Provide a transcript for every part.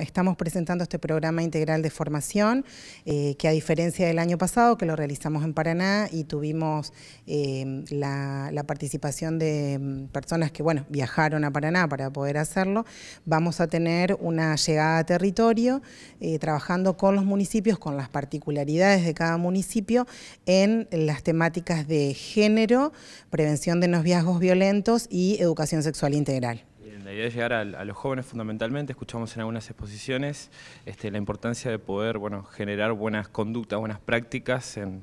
Estamos presentando este programa integral de formación eh, que a diferencia del año pasado que lo realizamos en Paraná y tuvimos eh, la, participación de mm, personas que bueno viajaron a Paraná para poder hacerlo, vamos a tener una llegada a territorio eh, trabajando con los municipios, con las particularidades de cada municipio en las temáticas de género, prevención de noviazgos violentos y educación sexual integral la idea es llegar a, los jóvenes fundamentalmente, escuchamos en algunas exposiciones este, la importancia de poder bueno, generar buenas conductas, buenas prácticas en,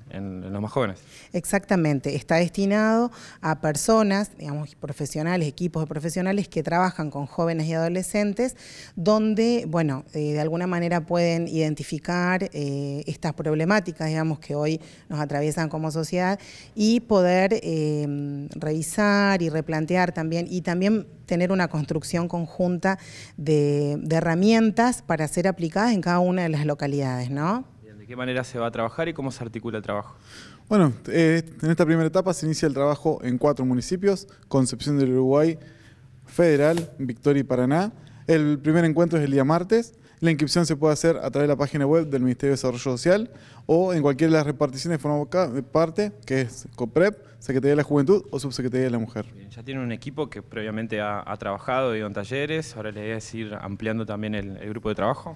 los más jóvenes. Exactamente, está destinado a personas, digamos, profesionales, equipos de profesionales que trabajan con jóvenes y adolescentes, donde, bueno, eh, de alguna manera pueden identificar eh, estas problemáticas, digamos, que hoy nos atraviesan como sociedad y poder eh, revisar y replantear también, y también tener una construcción conjunta de, herramientas para ser aplicadas en cada una de las localidades, ¿no? ¿De qué manera se va a trabajar y cómo se articula el trabajo? Bueno, eh, en esta primera etapa se inicia el trabajo en cuatro municipios, Concepción del Uruguay, Federal, Victoria y Paraná. El primer encuentro es el día martes. La inscripción se puede hacer a través de la página web del Ministerio de Desarrollo Social o en cualquiera de las reparticiones que forman parte, que es COPREP, Secretaría de la Juventud o Subsecretaría de la Mujer. ya tienen un equipo que previamente ha, trabajado y en talleres, ahora le voy a decir, ampliando también el, grupo de trabajo.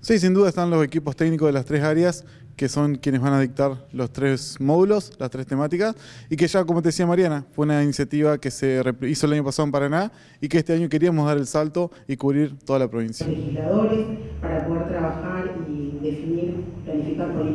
Sí, sin duda están los equipos técnicos de las tres áreas que son quienes van a dictar los tres módulos, las tres temáticas, y que ya, como te decía Mariana, fue una iniciativa que se hizo el año pasado en Paraná y que este año queríamos dar el salto y cubrir toda la provincia. para